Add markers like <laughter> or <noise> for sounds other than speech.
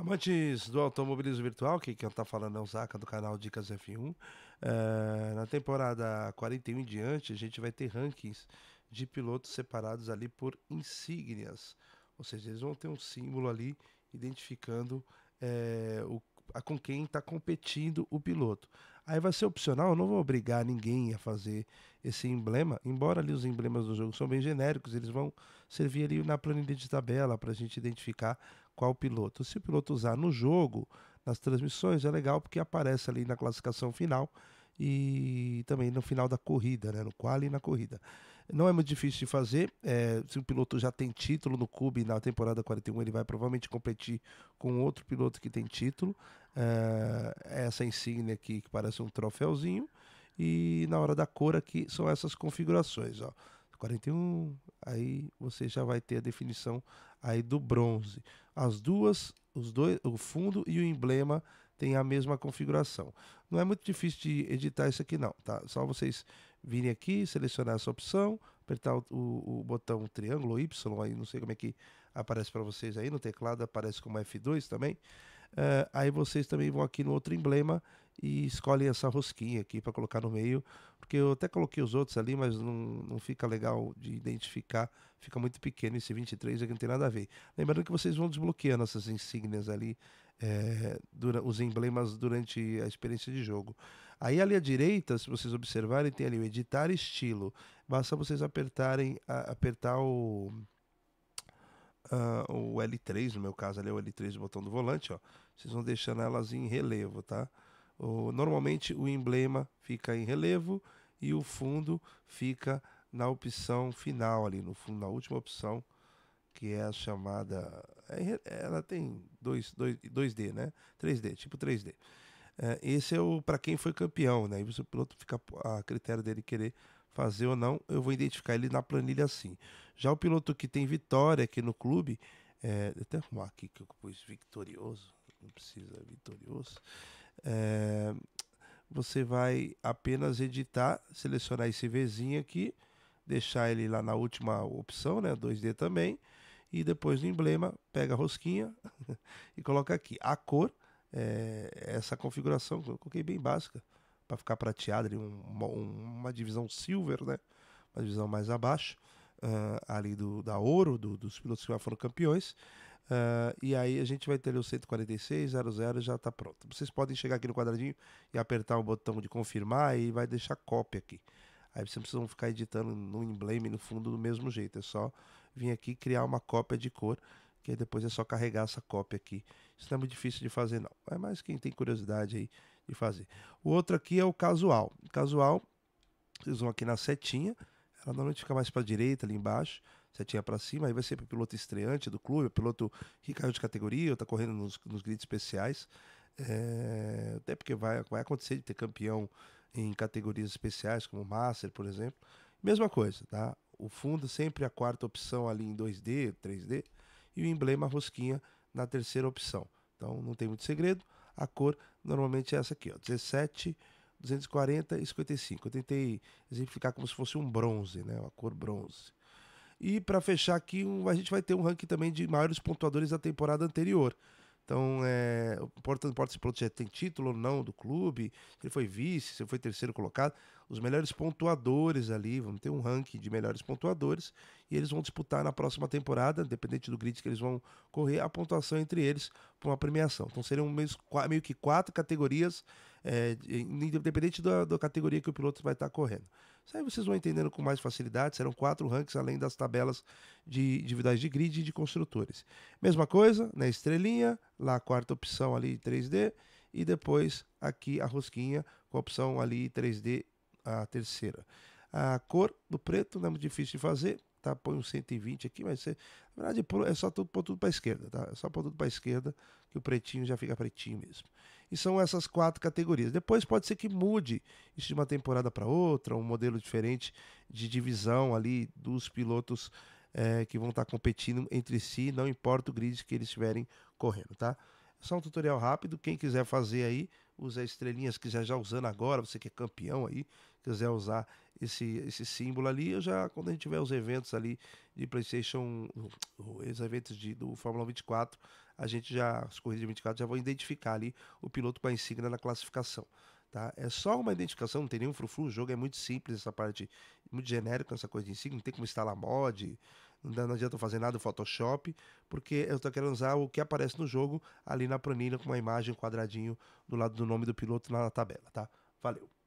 Amantes do automobilismo virtual, que quem está falando é o Zaca do canal Dicas F1. Eh, na temporada 41 em diante, a gente vai ter rankings de pilotos separados ali por insígnias. Ou seja, eles vão ter um símbolo ali identificando é, o com quem está competindo o piloto. Aí vai ser opcional, eu não vou obrigar ninguém a fazer esse emblema, embora ali os emblemas do jogo são bem genéricos, eles vão servir ali na planilha de tabela para a gente identificar qual piloto. Se o piloto usar no jogo, nas transmissões, é legal porque aparece ali na classificação final e também no final da corrida, né? no quali e na corrida. Não é muito difícil de fazer, é, se um piloto já tem título no Cube na temporada 41, ele vai provavelmente competir com outro piloto que tem título, eh, é, essa insígnia aqui que parece um troféuzinho, e na hora da cor aqui são essas configurações, ó. 41, aí você já vai ter a definição aí do bronze. As duas, os dois, o fundo e o emblema tem a mesma configuração. Não é muito difícil de editar isso aqui não, tá? Só vocês virem aqui, selecionar essa opção, apertar o, o, o botão triângulo Y, aí não sei como é que aparece para vocês aí no teclado, aparece como F2 também. Eh, aí vocês também vão aqui no outro emblema e escolhem essa rosquinha aqui para colocar no meio, porque eu até coloquei os outros ali, mas não, não fica legal de identificar, fica muito pequeno esse 23, aqui, é não tem nada a ver. Lembrando que vocês vão desbloqueando essas insígnias ali, é, dura, os emblemas durante a experiência de jogo. Aí ali à direita, se vocês observarem, tem ali o editar estilo, basta vocês apertarem, a, apertar o uh, o L3, no meu caso ali é o L3 o botão do volante, ó. Vocês vão deixando elas em relevo, tá? O, normalmente o emblema fica em relevo e o fundo fica na opção final ali, no fundo, na última opção, que é a chamada. É é, ela tem 2, dois dois d né? 3D, tipo 3D. Uh, é, esse é o para quem foi campeão, né? E o piloto fica a critério dele querer fazer ou não, eu vou identificar ele na planilha assim. Já o piloto que tem vitória aqui no clube, é, até arrumar aqui que eu pus vitorioso, não precisa vitorioso. É, você vai apenas editar, selecionar esse Vzinho aqui, deixar ele lá na última opção, né, 2D também, e depois no emblema, pega a rosquinha <laughs> e coloca aqui. A cor, é, essa configuração, eu coloquei bem básica, para ficar prateado, ali uma, uma, divisão silver, né? Uma divisão mais abaixo, uh, ali do, da ouro, do, dos pilotos que já foram campeões. Uh, e aí a gente vai ter o 14600 e já está pronto. Vocês podem chegar aqui no quadradinho e apertar o botão de confirmar e vai deixar cópia aqui. Aí vocês não precisam ficar editando no embleme no fundo do mesmo jeito. É só vir aqui criar uma cópia de cor, que aí depois é só carregar essa cópia aqui. Isso não é muito difícil de fazer não. É mais quem tem curiosidade aí de fazer. O outro aqui é o casual. casual, vocês vão aqui na setinha, ela normalmente fica mais para a direita, ali embaixo, setinha para cima, aí vai ser para piloto estreante do clube, piloto que caiu de categoria, ou está correndo nos, nos grids especiais. É, até porque vai, vai acontecer de ter campeão em categorias especiais, como Master, por exemplo. Mesma coisa, tá? O fundo sempre a quarta opção ali em 2D, 3D, e o emblema rosquinha na terceira opção. Então não tem muito segredo. A cor normalmente é essa aqui, ó, 17, 240 e 55. Eu tentei exemplificar como se fosse um bronze, né? Uma cor bronze. E para fechar aqui, um, a gente vai ter um ranking também de maiores pontuadores da temporada anterior. Então, é, importa, importa se o piloto já tem título ou não do clube, se ele foi vice, se ele foi terceiro colocado. Os melhores pontuadores ali, vamos ter um ranking de melhores pontuadores, e eles vão disputar na próxima temporada, independente do grid que eles vão correr, a pontuação entre eles para uma premiação. Então, seriam meio, meio que quatro categorias é, independente da, da, categoria que o piloto vai estar correndo. Isso aí vocês vão entendendo com mais facilidade, serão quatro ranks além das tabelas de individuais de grid e de construtores. Mesma coisa, na né, estrelinha, lá a quarta opção ali 3D, e depois aqui a rosquinha com a opção ali 3D, a terceira. A cor do preto não é muito difícil de fazer, tá? Põe um 120 aqui, mas você, na verdade, é só tudo, pôr tudo para esquerda, tá? É só pôr tudo para esquerda que o pretinho já fica pretinho mesmo. E são essas quatro categorias. Depois pode ser que mude isso de uma temporada para outra, um modelo diferente de divisão ali dos pilotos é, que vão estar tá competindo entre si, não importa o grid que eles estiverem correndo, tá? É só um tutorial rápido, quem quiser fazer aí, usa estrelinhas, quiser já usando agora, você que é campeão aí, quiser usar esse, esse símbolo ali, eu já, quando a gente tiver os eventos ali de PlayStation, os eventos de, do Fórmula 24, a gente já, as corridas de 24, já vão identificar ali o piloto com a insígnia na classificação. Tá? É só uma identificação, não tem nenhum frufru, o jogo é muito simples, essa parte muito genérica, essa coisa de insígnia, não tem como instalar mod, não adianta fazer nada no Photoshop, porque eu estou querendo usar o que aparece no jogo ali na planilha com uma imagem, quadradinho do lado do nome do piloto na tabela, tá? Valeu!